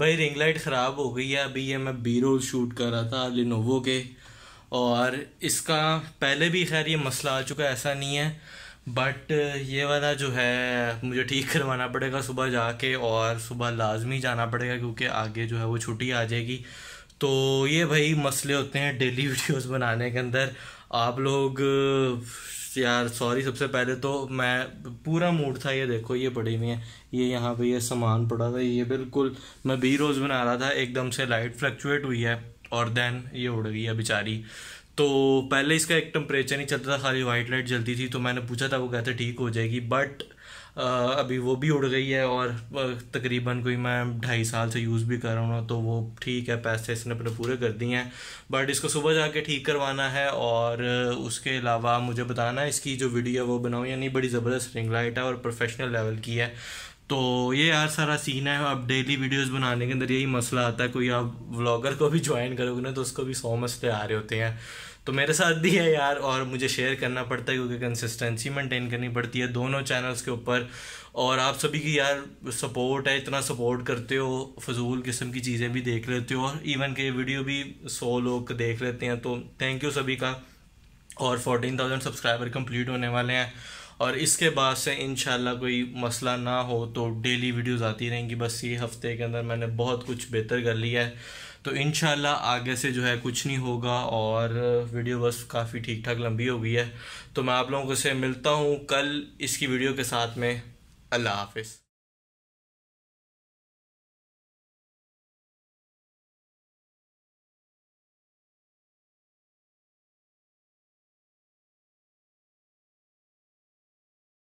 भाई ring light ख़राब हो गई है अभी ये मैं बी रोल शूट कर रहा था लिनोवो के और इसका पहले भी खैर ये मसला आ चुका ऐसा नहीं है बट ये वाला जो है मुझे ठीक करवाना पड़ेगा सुबह जाके और सुबह लाजमी जाना पड़ेगा क्योंकि आगे जो है वो छुट्टी आ जाएगी तो ये भाई मसले होते हैं डेली वीडियोस बनाने के अंदर आप लोग यार सॉरी सबसे पहले तो मैं पूरा मूड था ये देखो ये पड़ी हुई है ये यहाँ पे ये सामान पड़ा था ये बिल्कुल मैं बी रोज़ बना रहा था एकदम से लाइट फ्लक्चुएट हुई है और देन ये उड़ गई है बेचारी तो पहले इसका एक टेम्परेचर नहीं चलता था खाली वाइट लाइट जलती थी तो मैंने पूछा था वो कहते ठीक हो जाएगी बट अभी वो भी उड़ गई है और तकरीबन कोई मैं ढाई साल से यूज़ भी कर रहा हूँ तो वो ठीक है पैसे इसने अपने पूरे कर दिए हैं बट इसको सुबह जाके ठीक करवाना है और उसके अलावा मुझे बताना है इसकी जो वीडियो है वो बनाऊँ या बड़ी ज़बरदस्त रिंग लाइट है और प्रोफेशनल लेवल की है तो ये यार सारा सीन है अब डेली वीडियोस बनाने के अंदर यही मसला आता है कोई आप व्लॉगर को भी ज्वाइन करोगे ना तो उसको भी सौ मसले आ रहे होते हैं तो मेरे साथ भी है यार और मुझे शेयर करना पड़ता है क्योंकि कंसिस्टेंसी मेंटेन करनी पड़ती है दोनों चैनल्स के ऊपर और आप सभी की यार सपोर्ट है इतना सपोर्ट करते हो फजूल किस्म की चीज़ें भी देख लेते हो और इवन के वीडियो भी सौ लोग देख लेते हैं तो थैंक यू सभी का और फोर्टीन थाउजेंड सब्सक्राइबर कंप्लीट होने वाले हैं और इसके बाद से इन कोई मसला ना हो तो डेली वीडियोज़ आती रहेंगी बस ये हफ्ते के अंदर मैंने बहुत कुछ बेहतर कर लिया है तो इन आगे से जो है कुछ नहीं होगा और वीडियो बस काफ़ी ठीक ठाक लंबी हो गई है तो मैं आप लोगों से मिलता हूँ कल इसकी वीडियो के साथ में अल्लाह हाफिज़